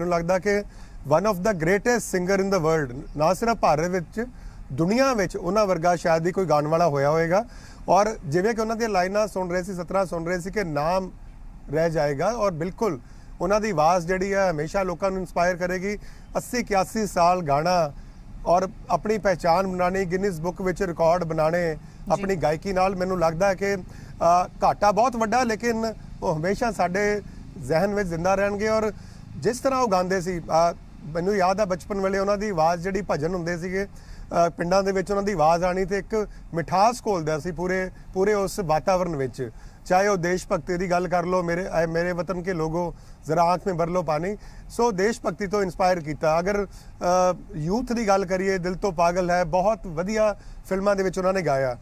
ਮੈਨੂੰ ਲੱਗਦਾ ਕਿ one of the greatest singer in the world ਨਾ ਸਿਰਫ ਭਾਰਤ ਵਿੱਚ ਦੁਨੀਆ ਵਿੱਚ ਉਹਨਾਂ ਵਰਗਾ ਸ਼ਾਇਦ ਹੀ ਕੋਈ ਗਾਣ ਵਾਲਾ ਹੋਇਆ ਹੋਵੇਗਾ ਔਰ ਜਿਵੇਂ ਕਿ ਉਹਨਾਂ ਦੀਆਂ ਲਾਈਨਾਂ ਸੁਣ ਰਹੇ ਸੀ 17 ਸੁਣ ਰਹੇ ਸੀ ਕਿ ਨਾਮ ਰਹਿ ਜਾਏਗਾ ਔਰ ਬਿਲਕੁਲ ਉਹਨਾਂ ਦੀ ਆਵਾਜ਼ ਜਿਹੜੀ ਹੈ ਹਮੇਸ਼ਾ ਲੋਕਾਂ ਨੂੰ ਇਨਸਪਾਇਰ ਕਰੇਗੀ 80 81 ਸਾਲ ਗਾਣਾ ਔਰ ਆਪਣੀ ਪਛਾਣ ਬਣਾਣੀ ਗਿਨੀਜ਼ ਬੁੱਕ ਵਿੱਚ ਰਿਕਾਰਡ ਬਣਾਣੇ ਆਪਣੀ ਗਾਇਕੀ ਨਾਲ ਮੈਨੂੰ ਲੱਗਦਾ ਹੈ ਕਿ ਘਾਟਾ ਬਹੁਤ ਵੱਡਾ ਲੇਕਿਨ ਉਹ ਹਮੇਸ਼ਾ ਸਾਡੇ ਜ਼ਿਹਨ ਵਿੱਚ ਜ਼ਿੰਦਾ ਰਹਿਣਗੇ ਔਰ ਜਿਸ ਤਰ੍ਹਾਂ ਉਹ ਗਾਉਂਦੇ ਸੀ ਮੈਨੂੰ ਯਾਦ ਆ ਬਚਪਨ ਵੇਲੇ ਉਹਨਾਂ ਦੀ ਆਵਾਜ਼ ਜਿਹੜੀ ਭਜਨ ਹੁੰਦੇ ਸੀਗੇ ਪਿੰਡਾਂ ਦੇ ਵਿੱਚ ਉਹਨਾਂ ਦੀ ਆਵਾਜ਼ ਆਣੀ ਤੇ ਇੱਕ ਮਿਠਾਸ ਘੋਲਦਾ ਸੀ ਪੂਰੇ ਪੂਰੇ ਉਸ ਵਾਤਾਵਰਣ ਵਿੱਚ ਚਾਹੇ ਉਹ ਦੇਸ਼ ਭਗਤੀ ਦੀ ਗੱਲ ਕਰ ਲੋ ਮੇਰੇ ਮੇਰੇ ਵਤਨ ਕੇ ਲੋਗੋ ਜ਼ਰਾ ਆਂਖ ਮੇ ਭਰ ਲੋ ਪਾਣੀ ਸੋ ਦੇਸ਼ ਭਗਤੀ ਤੋਂ ਇਨਸਪਾਇਰ ਕੀਤਾ ਅਗਰ ਯੂਥ ਦੀ ਗੱਲ ਕਰੀਏ ਦਿਲ ਤੋਂ ਪਾਗਲ ਹੈ ਬਹੁਤ ਵਧੀਆ ਫਿਲਮਾਂ ਦੇ ਵਿੱਚ ਉਹਨਾਂ ਨੇ ਗਾਇਆ